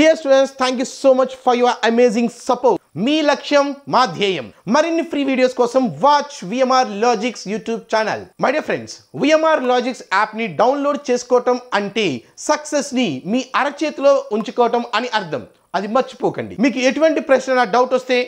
dear students thank you so much for your amazing support మీ లక్ష్యం మా ధ్యేయం మరిన్ని ఫ్రీ వీడియోస్ కోసం watch VMR logics YouTube channel my dear friends VMR logics యాప్ని download చేసుకోవటం అంటే సక్సెస్ని మీ అరచేతిలో ఉంచుకోవటం అని అర్థం అది మర్చిపోకండి మీకు ఎటువంటి ప్రశ్న డౌట్ వస్తే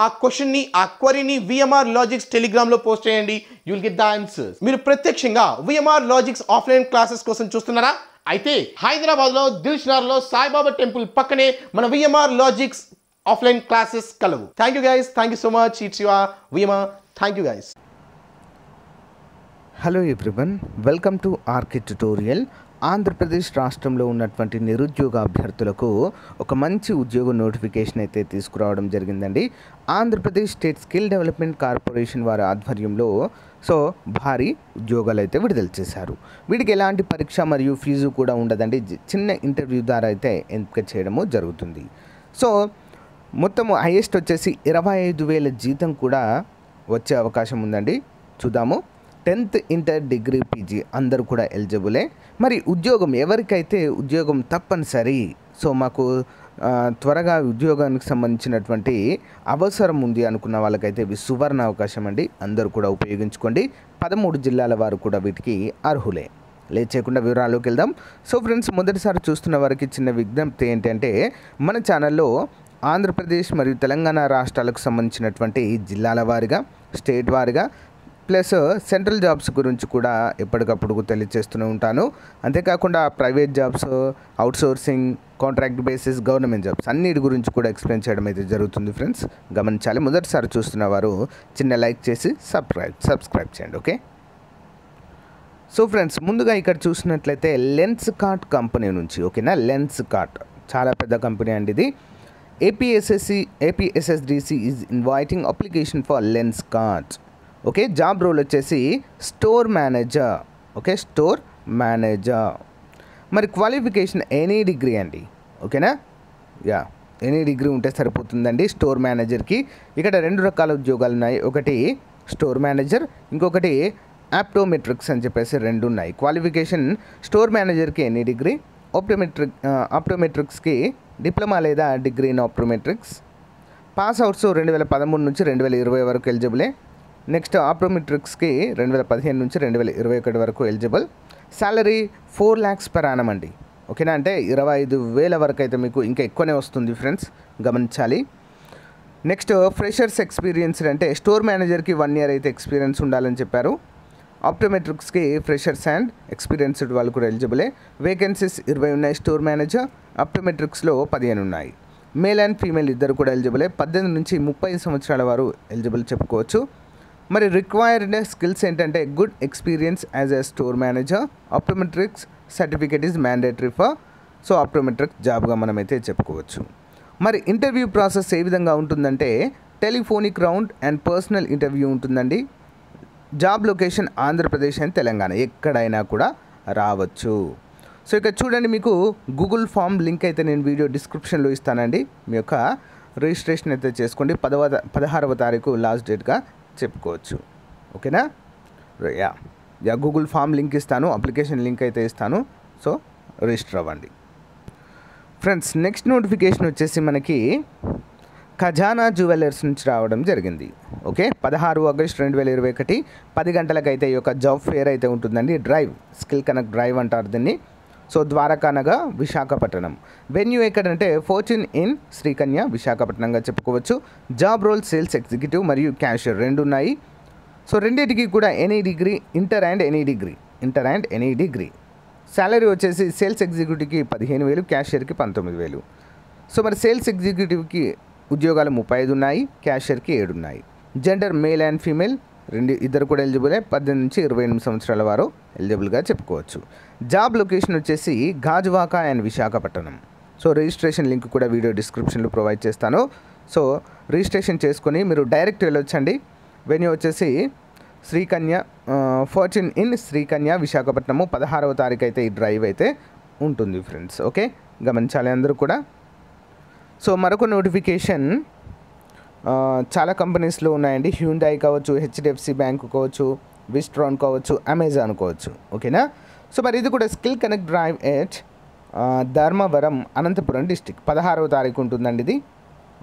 ఆ క్వశ్చన్ని ఆ క్వరీని విఎంఆర్ లాజిక్స్ టెలిగ్రామ్ లో పోస్ట్ చేయండి యుల్ గెట్ ద ఆన్సర్స్ మీరు ప్రత్యక్షంగా విఎంఆర్ లాజిక్స్ ఆఫ్లైన్ క్లాసెస్ కోసం చూస్తున్నారా అయితే హైదరాబాద్ లో దిల్షనార్ లో సాయిబాబా టెంపుల్ పక్కనే మన విఎంఆర్ లాజిక్స్ ఆఫ్లైన్ క్లాసెస్ కలవు thank you guys thank you so much it's your VMR thank you guys hello everyone welcome to ఆర్కి tutorial Andhra Pradesh రాష్ట్రంలో ఉన్నటువంటి నిరుద్యోగ అభ్యర్థులకు ఒక మంచి ఉద్యోగ నోటిఫికేషన్ అయితే తీసుకురావడం జరిగిందండి Andhra Pradesh state skill development corporation వారి ఆధ్వర్యంలో సో భారీ ఉద్యోగాలు అయితే విడుదల చేశారు వీటికి ఎలాంటి పరీక్ష మరియు ఫీజు కూడా ఉండదండి చిన్న ఇంటర్వ్యూ ద్వారా అయితే ఎంపిక చేయడము జరుగుతుంది సో మొత్తం హైయెస్ట్ వచ్చేసి ఇరవై ఐదు వేల జీతం కూడా వచ్చే అవకాశం ఉందండి చూద్దాము టెన్త్ ఇంటర్ డిగ్రీ పీజీ అందరూ కూడా ఎలిజిబులే మరి ఉద్యోగం ఎవరికైతే ఉద్యోగం తప్పనిసరి సో మాకు త్వరగా ఉద్యోగానికి సంబంధించినటువంటి అవసరం ఉంది అనుకున్న వాళ్ళకైతే ఇవి సువర్ణ అవకాశం అండి అందరూ కూడా ఉపయోగించుకోండి పదమూడు జిల్లాల వారు కూడా వీటికి అర్హులే లేచేయకుండా వివరాల్లోకి వెళ్దాం సో ఫ్రెండ్స్ మొదటిసారి చూస్తున్న వారికి చిన్న విజ్ఞప్తి ఏంటంటే మన ఛానల్లో ఆంధ్రప్రదేశ్ మరియు తెలంగాణ రాష్ట్రాలకు సంబంధించినటువంటి జిల్లాల వారిగా స్టేట్ వారిగా ప్లస్ సెంట్రల్ జాబ్స్ గురించి కూడా ఎప్పటికప్పుడు తెలియజేస్తూనే ఉంటాను అంతేకాకుండా private jobs outsourcing contract basis government jobs అన్నిటి గురించి కూడా ఎక్స్ప్లెయిన్ చేయడం అయితే జరుగుతుంది ఫ్రెండ్స్ గమనించాలి మొదటిసారి చూస్తున్న వారు చిన్న లైక్ చేసి సబ్స్క్రైబ్ సబ్స్క్రైబ్ చేయండి ఓకే సో ఫ్రెండ్స్ ముందుగా ఇక్కడ చూసినట్లయితే లెన్స్ కార్ట్ కంపెనీ నుంచి ఓకేనా లెన్స్ కార్ట్ చాలా పెద్ద కంపెనీ అండి ఇది APSSC APSSDC is inviting application for Lenskart's okay job role వచ్చేసి store manager okay store manager మరి క్వాలిఫికేషన్ ఎనీ డిగ్రీ అండి ఓకేనా యా ఎనీ డిగ్రీ ఉంటే సరిపోతుందండి స్టోర్ మేనేజర్కి ఇక్కడ రెండు రకాల ఉద్యోగాలు ఉన్నాయి ఒకటి స్టోర్ మేనేజర్ ఇంకొకటి ఆప్టోమెట్రిక్స్ అని చెప్పేసి రెండు ఉన్నాయి క్వాలిఫికేషన్ స్టోర్ మేనేజర్కి ఎనీ డిగ్రీ ఆప్టోమెట్రిక్ ఆప్టోమెట్రిక్స్కి డిప్లొమా లేదా degree in optometrics pass outs రెండు వేల పదమూడు నుంచి రెండు వేల ఇరవై వరకు ఎలిజిబులే నెక్స్ట్ ఆప్టోమెట్రిక్స్కి రెండు వేల పదిహేను నుంచి రెండు వేల ఇరవై ఒకటి వరకు eligible salary four lakhs per annum అండి ఓకేనా అంటే ఇరవై ఐదు వేల వరకు అయితే మీకు ఇంకా ఎక్కువనే వస్తుంది ఫ్రెండ్స్ గమనించాలి నెక్స్ట్ ఫ్రెషర్స్ ఎక్స్పీరియన్స్ అంటే స్టోర్ మేనేజర్కి వన్ ఇయర్ అయితే ఎక్స్పీరియన్స్ ఉండాలని చెప్పారు ఆప్టోమెట్రిక్స్కి ఫ్రెషర్స్ అండ్ ఎక్స్పీరియన్స్డ్ వాళ్ళు కూడా ఎలిజిబులే వేకెన్సీస్ ఇరవై ఉన్నాయి స్టోర్ మేనేజర్ ఆప్టోమెట్రిక్స్లో పదిహేను ఉన్నాయి మేల్ అండ్ ఫీమేల్ ఇద్దరు కూడా ఎలిజిబులే పద్దెనిమిది నుంచి ముప్పై సంవత్సరాల వారు ఎలిజిబుల్ చెప్పుకోవచ్చు మరి రిక్వైర్డ్ స్కిల్స్ ఏంటంటే good experience as a store manager ఆప్టోమెట్రిక్స్ certificate is mandatory for so optometric జాబ్గా మనమైతే చెప్పుకోవచ్చు మరి ఇంటర్వ్యూ ప్రాసెస్ ఏ విధంగా ఉంటుందంటే telephonic round and personal interview ఉంటుందండి job location Andhra Pradesh and Telangana ఎక్కడైనా కూడా రావచ్చు సో ఇక్కడ చూడండి మీకు గూగుల్ ఫామ్ లింక్ అయితే నేను వీడియో డిస్క్రిప్షన్లో ఇస్తానండి మీ యొక్క రిజిస్ట్రేషన్ అయితే చేసుకోండి పదవ పదహారవ తారీఖు లాస్ట్ డేట్గా చెప్పుకోవచ్చు ఓకేనా yeah yeah Google form link ఇస్తాను అప్లికేషన్ లింక్ అయితే ఇస్తాను సో రిజిస్టర్ అవ్వండి ఫ్రెండ్స్ నెక్స్ట్ నోటిఫికేషన్ వచ్చేసి మనకి ఖజానా జ్యువెలర్స్ నుంచి రావడం జరిగింది ఓకే పదహారు ఆగస్ట్ రెండు వేల ఇరవై ఒకటి పది గంటలకైతే ఈ యొక్క జాబ్ ఫేర్ అయితే ఉంటుందండి డ్రైవ్ స్కిల్ కనెక్ట్ డ్రైవ్ అంటారు దీన్ని సో ద్వారకా అనగా విశాఖపట్నం వెన్యూ ఎక్కడంటే ఫోర్చున్ ఇన్ శ్రీకన్య విశాఖపట్నంగా చెప్పుకోవచ్చు జాబ్ రోల్ సేల్స్ ఎగ్జిక్యూటివ్ మరియు క్యాషియర్ రెండు ఉన్నాయి సో రెండింటికి కూడా any degree inter and any degree inter and any degree salary వచ్చేసి సేల్స్ ఎగ్జిక్యూటివ్కి పదిహేను వేలు క్యాషియర్కి పంతొమ్మిది వేలు సో మరి సేల్స్ ఎగ్జిక్యూటివ్కి ఉద్యోగాలు ముప్పై ఐదు ఉన్నాయి క్యాషియర్కి ఏడున్నాయి జెండర్ మేల్ అండ్ ఫీమేల్ రెండు ఇద్దరు కూడా ఎలిజిబులే పద్దెనిమిది నుంచి ఇరవై ఎనిమిది సంవత్సరాల వారు ఎలిజిబుల్గా చెప్పుకోవచ్చు జాబ్ లొకేషన్ వచ్చేసి Gajuwaka and Visakhapatnam so registration link కూడా వీడియో డిస్క్రిప్షన్లో ప్రొవైడ్ చేస్తాను సో రిజిస్ట్రేషన్ చేసుకొని మీరు డైరెక్ట్ వెళ్ళొచ్చండి వెన్యూ వచ్చేసి శ్రీకన్య ఫార్చ్యూన్ ఇన్ శ్రీకన్య విశాఖపట్నము పదహారవ తారీఖు అయితే ఈ డ్రైవ్ అయితే ఉంటుంది ఫ్రెండ్స్ ఓకే గమనించాలి అందరూ కూడా సో మరొక నోటిఫికేషన్ చాలా కంపెనీస్లో ఉన్నాయండి హ్యూండాయ్ కావచ్చు హెచ్డిఎఫ్సి బ్యాంక్ కావచ్చు విస్ట్రాన్ కావచ్చు అమెజాన్ కావచ్చు ఓకేనా సో మరి ఇది కూడా skill connect drive at Dharmavaram Anantapur district పదహారవ తారీఖు ఉంటుందండి ఇది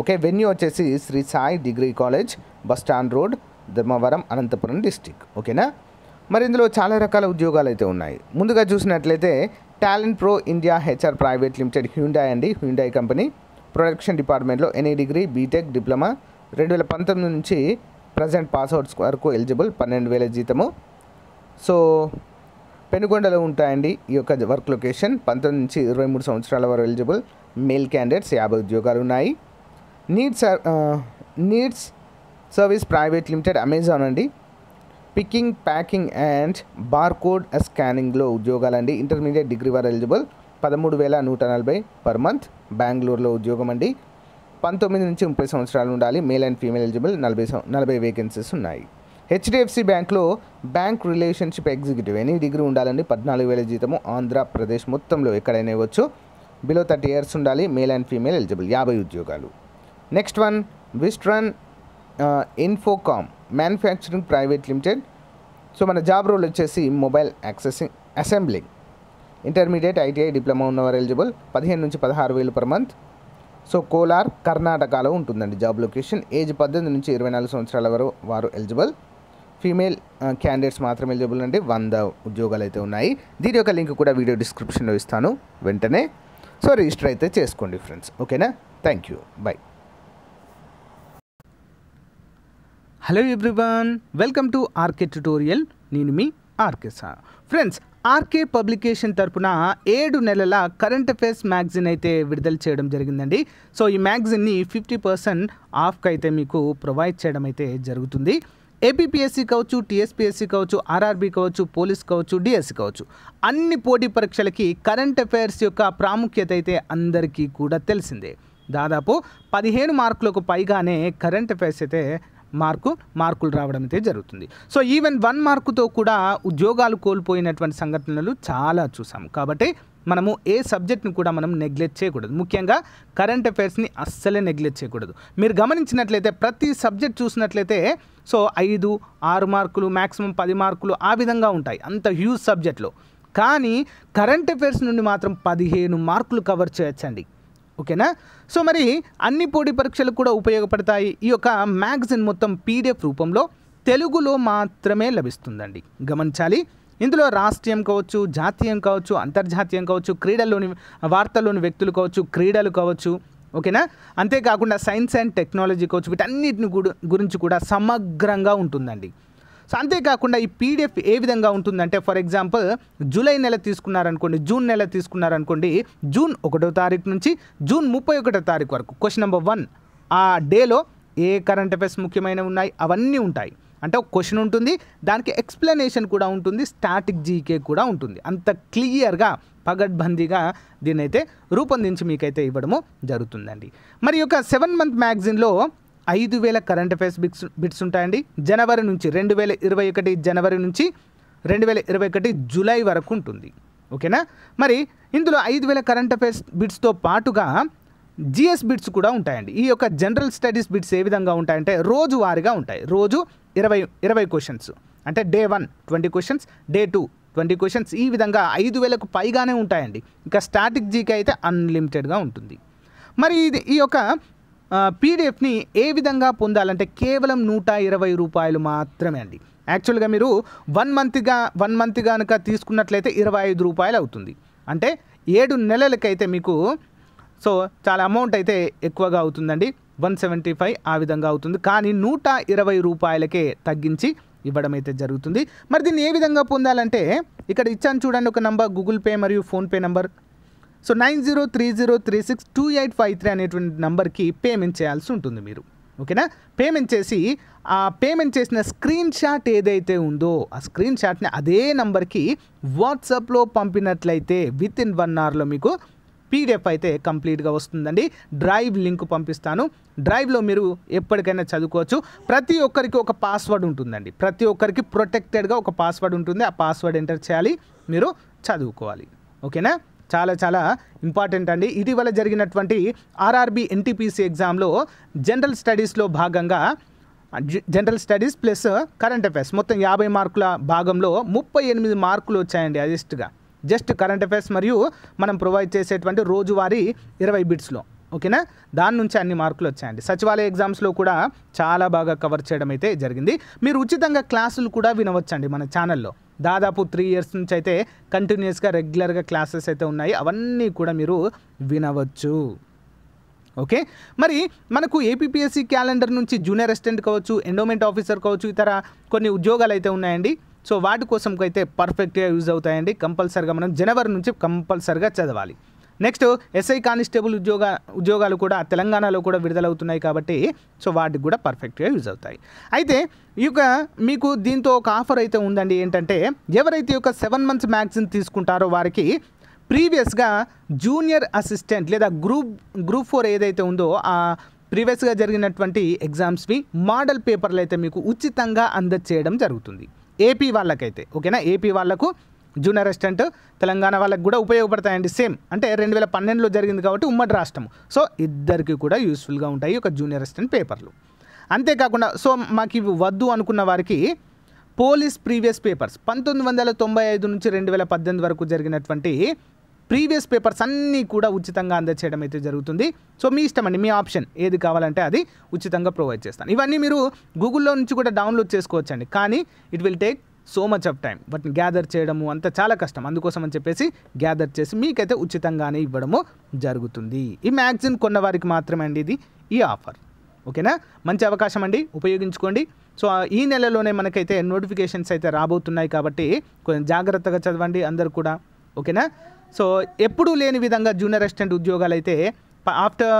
ఓకే వెన్యూ వచ్చేసి Sri Sai degree college bus stand road Dharmavaram Anantapur district ఓకేనా మరి ఇందులో చాలా రకాల ఉద్యోగాలు అయితే ఉన్నాయి ముందుగా చూసినట్లయితే talent pro India HR private limited Hyundai అండి హ్యూండాయ్ కంపెనీ ప్రొడక్షన్ డిపార్ట్మెంట్లో ఎనీ డిగ్రీ బీటెక్ డిప్లొమా రెండు వేల పంతొమ్మిది నుంచి ప్రజెంట్ పాస్అవుట్స్ వరకు ఎలిజిబుల్ పన్నెండు వేల జీతము సో పెనుగొండలో ఉంటాయండి ఈ యొక్క వర్క్ లొకేషన్ పంతొమ్మిది నుంచి ఇరవై మూడు సంవత్సరాల వరకు ఎలిజిబుల్ మేల్ క్యాండిడేట్స్ యాభై ఉద్యోగాలు ఉన్నాయి needs needs service private limited Amazon అండి పికింగ్ ప్యాకింగ్ అండ్ బార్కోడ్ స్కానింగ్లో ఉద్యోగాలండి ఇంటర్మీడియట్ డిగ్రీ వారు ఎలిజిబుల్ పదమూడు వేల నూట నలభై పర్ మంత్ బెంగళూరులో ఉద్యోగం అండి పంతొమ్మిది నుంచి ముప్పై సంవత్సరాలు ఉండాలి మేల్ అండ్ ఫీమేల్ ఎలిజిబుల్ నలభై నలభై వేకెన్సీస్ ఉన్నాయి హెచ్డిఎఫ్సి బ్యాంక్లో bank relationship executive any degree ఉండాలండి పద్నాలుగు వేల జీతము ఆంధ్రప్రదేశ్ మొత్తంలో ఎక్కడైనా ఇవ్వచ్చు బిలో థర్టీ ఇయర్స్ ఉండాలి మేల్ అండ్ ఫీమేల్ ఎలిజిబుల్ యాభై ఉద్యోగాలు next one Wistron Infocomm manufacturing private limited so మన జాబ్ రోల్ వచ్చేసి mobile accessing assembling intermediate ITI diploma ఉన్నవారు ఎలిజిబుల్ పదిహేను నుంచి పదహారు వేలు పర్ మంత్ సో కోలార్ కర్ణాటకలో ఉంటుందండి జాబ్ లొకేషన్ ఏజ్ పద్దెనిమిది నుంచి ఇరవై నాలుగు సంవత్సరాల వరకు వారు ఎలిజిబుల్ ఫీమేల్ క్యాండిడేట్స్ మాత్రం ఎలిజిబుల్ అంటే వంద ఉద్యోగాలు అయితే ఉన్నాయి దీని యొక్క లింక్ కూడా వీడియో డిస్క్రిప్షన్లో ఇస్తాను వెంటనే సో రిజిస్టర్ అయితే చేసుకోండి ఫ్రెండ్స్ ఓకేనా thank you bye hello everyone welcome to R K tutorial నేను మీ R K sir friends R K publication తరపున ఏడు నెలల కరెంట్ అఫైర్స్ మ్యాగజిన్ అయితే విడుదల చేయడం జరిగిందండి సో ఈ మ్యాగజిన్ని ఫిఫ్టీ పర్సెంట్ ఆఫ్కి అయితే మీకు ప్రొవైడ్ చేయడం అయితే జరుగుతుంది ఏపీపీఎస్సీ కావచ్చు టీఎస్పీఎస్సీ కావచ్చు ఆర్ఆర్బీ కావచ్చు పోలీస్ కావచ్చు డిఎస్సీ కావచ్చు అన్ని పోటీ పరీక్షలకి కరెంట్ అఫైర్స్ యొక్క ప్రాముఖ్యత అయితే అందరికీ కూడా తెలిసిందే దాదాపు పదిహేను మార్కులకు పైగానే కరెంట్ అఫేర్స్ అయితే మార్కు మార్కులు రావడం అయితే జరుగుతుంది సో ఈవెన్ వన్ మార్కుతో కూడా ఉద్యోగాలు కోల్పోయినటువంటి సంఘటనలు చాలా చూసాము కాబట్టి మనము ఏ సబ్జెక్ట్ని కూడా మనం నెగ్లెక్ట్ చేయకూడదు ముఖ్యంగా కరెంట్ అఫైర్స్ని అస్సలే నెగ్లెక్ట్ చేయకూడదు మీరు గమనించినట్లయితే ప్రతి సబ్జెక్ట్ చూసినట్లయితే సో ఐదు ఆరు మార్కులు మ్యాక్సిమం పది మార్కులు ఆ విధంగా ఉంటాయి అంత హ్యూజ్ సబ్జెక్ట్లో కానీ కరెంట్ అఫైర్స్ నుండి మాత్రం పదిహేను మార్కులు కవర్ చేయొచ్చండి ఓకేనా సో మరి అన్ని పోటీ పరీక్షలు కూడా ఉపయోగపడతాయి ఈ యొక్క మ్యాగజిన్ మొత్తం పీడిఎఫ్ రూపంలో తెలుగులో మాత్రమే లభిస్తుందండి గమనించాలి ఇందులో రాష్ట్రీయం కావచ్చు జాతీయం కావచ్చు అంతర్జాతీయం కావచ్చు క్రీడల్లోని వార్తల్లోని వ్యక్తులు కావచ్చు క్రీడలు కావచ్చు ఓకేనా అంతేకాకుండా సైన్స్ అండ్ టెక్నాలజీ కావచ్చు వీటన్నిటిని గురించి కూడా సమగ్రంగా ఉంటుందండి సో అంతేకాకుండా ఈ పీడిఎఫ్ ఏ విధంగా ఉంటుందంటే ఫర్ ఎగ్జాంపుల్ జూలై నెల తీసుకున్నారనుకోండి జూన్ నెల తీసుకున్నారనుకోండి జూన్ ఒకటో తారీఖు నుంచి జూన్ ముప్పై ఒకటో తారీఖు వరకు క్వశ్చన్ నెంబర్ వన్ ఆ డేలో ఏ కరెంట్ అఫేర్స్ ముఖ్యమైనవి ఉన్నాయి అవన్నీ ఉంటాయి అంటే ఒక క్వశ్చన్ ఉంటుంది దానికి ఎక్స్ప్లెనేషన్ కూడా ఉంటుంది స్టాటిక్ జీకే కూడా ఉంటుంది అంత క్లియర్గా పగడ్బందీగా దీన్నైతే రూపొందించి మీకైతే ఇవ్వడము జరుగుతుందండి మరి యొక్క సెవెన్ మంత్ మ్యాగజైన్లో ఐదు వేల కరెంట్ అఫైర్స్ బిట్స్ బిట్స్ ఉంటాయండి జనవరి నుంచి రెండు వేల ఇరవై ఒకటి జనవరి నుంచి రెండు వేల ఇరవై ఒకటి జూలై వరకు ఉంటుంది ఓకేనా మరి ఇందులో ఐదు వేల కరెంట్ అఫైర్స్ బిట్స్తో పాటుగా జిఎస్ బిట్స్ కూడా ఉంటాయండి ఈ యొక్క జనరల్ స్టడీస్ బిట్స్ ఏ విధంగా ఉంటాయంటే రోజు ఉంటాయి రోజు ఇరవై ఇరవై క్వశ్చన్స్ అంటే day one twenty questions day two twenty questions ఈ విధంగా ఐదు వేలకు పైగానే ఉంటాయండి ఇంకా స్టాటిక్ జీకే అయితే అన్లిమిటెడ్గా ఉంటుంది మరి ఇది ఈ యొక్క పీడిఎఫ్ని ఏ విధంగా పొందాలంటే కేవలం నూట ఇరవై రూపాయలు మాత్రమే అండి యాక్చువల్గా మీరు వన్ మంత్గా వన్ మంత్ కనుక తీసుకున్నట్లయితే ఇరవై ఐదు రూపాయలు అవుతుంది అంటే ఏడు నెలలకైతే మీకు సో చాలా అమౌంట్ అయితే ఎక్కువగా అవుతుందండి వన్ సెవెంటీ ఫైవ్ ఆ విధంగా అవుతుంది కానీ నూట ఇరవై రూపాయలకే తగ్గించి ఇవ్వడం అయితే జరుగుతుంది మరి దీన్ని ఏ విధంగా పొందాలంటే ఇక్కడ ఇచ్చాను చూడండి ఒక నంబర్ గూగుల్ పే మరియు PhonePe number so nine zero three zero three six two eight five three అనేటువంటి నెంబర్కి పేమెంట్ చేయాల్సి ఉంటుంది మీరు ఓకేనా పేమెంట్ చేసి ఆ పేమెంట్ చేసిన స్క్రీన్ షాట్ ఏదైతే ఉందో ఆ స్క్రీన్ షాట్ని అదే నెంబర్కి వాట్సాప్లో పంపినట్లయితే విత్ ఇన్ వన్ అవర్లో మీకు పీడిఎఫ్ అయితే కంప్లీట్గా వస్తుందండి డ్రైవ్ లింక్ పంపిస్తాను డ్రైవ్లో మీరు ఎప్పటికైనా చదువుకోవచ్చు ప్రతి ఒక్కరికి ఒక పాస్వర్డ్ ఉంటుందండి ప్రతి ఒక్కరికి ప్రొటెక్టెడ్గా ఒక పాస్వర్డ్ ఉంటుంది ఆ పాస్వర్డ్ ఎంటర్ చేయాలి మీరు చదువుకోవాలి ఓకేనా చాలా చాలా ఇంపార్టెంట్ అండి ఇటీవల జరిగినటువంటి ఆర్ఆర్బి ఎన్టీపీసీ ఎగ్జామ్లో జనరల్ స్టడీస్లో భాగంగా general studies plus current affairs మొత్తం యాభై మార్కుల భాగంలో ముప్పై ఎనిమిది మార్కులు వచ్చాయండి అజిస్ట్గా జస్ట్ కరెంట్ అఫైర్స్ మరియు మనం ప్రొవైడ్ చేసేటువంటి రోజువారీ ఇరవై బిట్స్లో ఓకేనా దాని నుంచి అన్ని మార్కులు వచ్చాయండి సచివాలయ ఎగ్జామ్స్లో కూడా చాలా బాగా కవర్ చేయడం అయితే జరిగింది మీరు ఉచితంగా క్లాసులు కూడా వినవచ్చండి మన ఛానల్లో దాదాపు త్రీ ఇయర్స్ నుంచి అయితే కంటిన్యూస్గా రెగ్యులర్గా క్లాసెస్ అయితే ఉన్నాయి అవన్నీ కూడా మీరు వినవచ్చు ఓకే మరి మనకు ఏపీఎస్సి క్యాలెండర్ నుంచి జూనియర్ అసిస్టెంట్ కావచ్చు ఎండోమెంట్ ఆఫీసర్ కావచ్చు ఇతర కొన్ని ఉద్యోగాలు అయితే ఉన్నాయండి సో వాటి కోసం అయితే పర్ఫెక్ట్గా యూజ్ అవుతాయండి కంపల్సరిగా మనం జనవరి నుంచి కంపల్సరిగా చదవాలి నెక్స్ట్ ఎస్ఐ కానిస్టేబుల్ ఉద్యోగ ఉద్యోగాలు కూడా తెలంగాణలో కూడా విడుదలవుతున్నాయి కాబట్టి సో వాటికి కూడా పర్ఫెక్ట్గా యూజ్ అవుతాయి అయితే ఈ యొక్క మీకు దీంతో ఒక ఆఫర్ అయితే ఉందండి ఏంటంటే ఎవరైతే ఒక సెవెన్ మంత్స్ మ్యాగజైన్ తీసుకుంటారో వారికి ప్రీవియస్గా జూనియర్ అసిస్టెంట్ లేదా గ్రూప్ గ్రూప్ ఫోర్ ఏదైతే ఉందో ఆ ప్రీవియస్గా జరిగినటువంటి ఎగ్జామ్స్వి మోడల్ పేపర్లు అయితే మీకు ఉచితంగా అందచేయడం జరుగుతుంది ఏపీ వాళ్ళకైతే ఓకేనా ఏపీ వాళ్ళకు జూనియర్ అసిస్టెంట్ తెలంగాణ వాళ్ళకి కూడా ఉపయోగపడతాయండి సేమ్ అంటే రెండు వేల పన్నెండులో జరిగింది కాబట్టి ఉమ్మడి రాష్ట్రం సో ఇద్దరికి కూడా యూస్ఫుల్గా ఉంటాయి ఒక జూనియర్ అసిస్టెంట్ పేపర్లు అంతేకాకుండా సో మాకు ఇవి వద్దు అనుకున్న వారికి పోలీస్ ప్రీవియస్ పేపర్స్ పంతొమ్మిది వందల తొంభై ఐదు నుంచి రెండు వేల పద్దెనిమిది వరకు జరిగినటువంటి ప్రీవియస్ పేపర్స్ అన్నీ కూడా ఉచితంగా అందచేయడం అయితే జరుగుతుంది సో మీ ఇష్టం అండి మీ ఆప్షన్ ఏది కావాలంటే అది ఉచితంగా ప్రొవైడ్ చేస్తాను ఇవన్నీ మీరు గూగుల్లో నుంచి కూడా డౌన్లోడ్ చేసుకోవచ్చండి కానీ it will take so much of time వాటిని గ్యాదర్ చేయడము అంత చాలా కష్టం అందుకోసం అని చెప్పేసి గ్యాదర్ చేసి మీకైతే ఉచితంగానే ఇవ్వడము జరుగుతుంది ఈ మ్యాగజిన్ కొన్న వారికి మాత్రమే అండి ఇది ఈ ఆఫర్ ఓకేనా మంచి అవకాశం అండి ఉపయోగించుకోండి సో ఈ నెలలోనే మనకైతే నోటిఫికేషన్స్ అయితే రాబోతున్నాయి కాబట్టి కొంచెం జాగ్రత్తగా చదవండి అందరు కూడా ఓకేనా సో ఎప్పుడూ లేని విధంగా జూనియర్ అసిస్టెంట్ ఉద్యోగాలు అయితే ఆఫ్టర్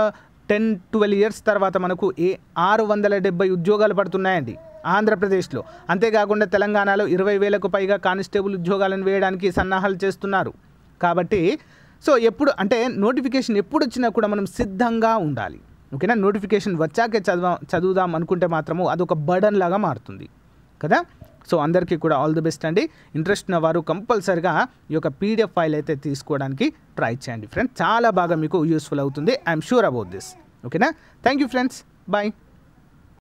టెన్ ట్వెల్వ్ ఇయర్స్ తర్వాత మనకు ఏ ఆరు వందల డెబ్బై ఉద్యోగాలు పడుతున్నాయండి ఆంధ్రప్రదేశ్లో అంతేకాకుండా తెలంగాణలో ఇరవై వేలకు పైగా కానిస్టేబుల్ ఉద్యోగాలను వేయడానికి సన్నాహాలు చేస్తున్నారు కాబట్టి సో ఎప్పుడు అంటే నోటిఫికేషన్ ఎప్పుడు వచ్చినా కూడా మనం సిద్ధంగా ఉండాలి ఓకేనా నోటిఫికేషన్ వచ్చాకే చదువు చదువుదాం అనుకుంటే మాత్రము అదొక బర్డన్ లాగా మారుతుంది కదా సో అందరికీ కూడా ఆల్ ది బెస్ట్ అండి ఇంట్రెస్ట్ ఉన్న వారు కంపల్సరిగా ఈ యొక్క పీడిఎఫ్ ఫైల్ అయితే తీసుకోవడానికి ట్రై చేయండి ఫ్రెండ్స్ చాలా బాగా మీకు యూస్ఫుల్ అవుతుంది ఐఎమ్ షూర్ అబౌట్ దిస్ ఓకేనా థ్యాంక్ యూ ఫ్రెండ్స్ బాయ్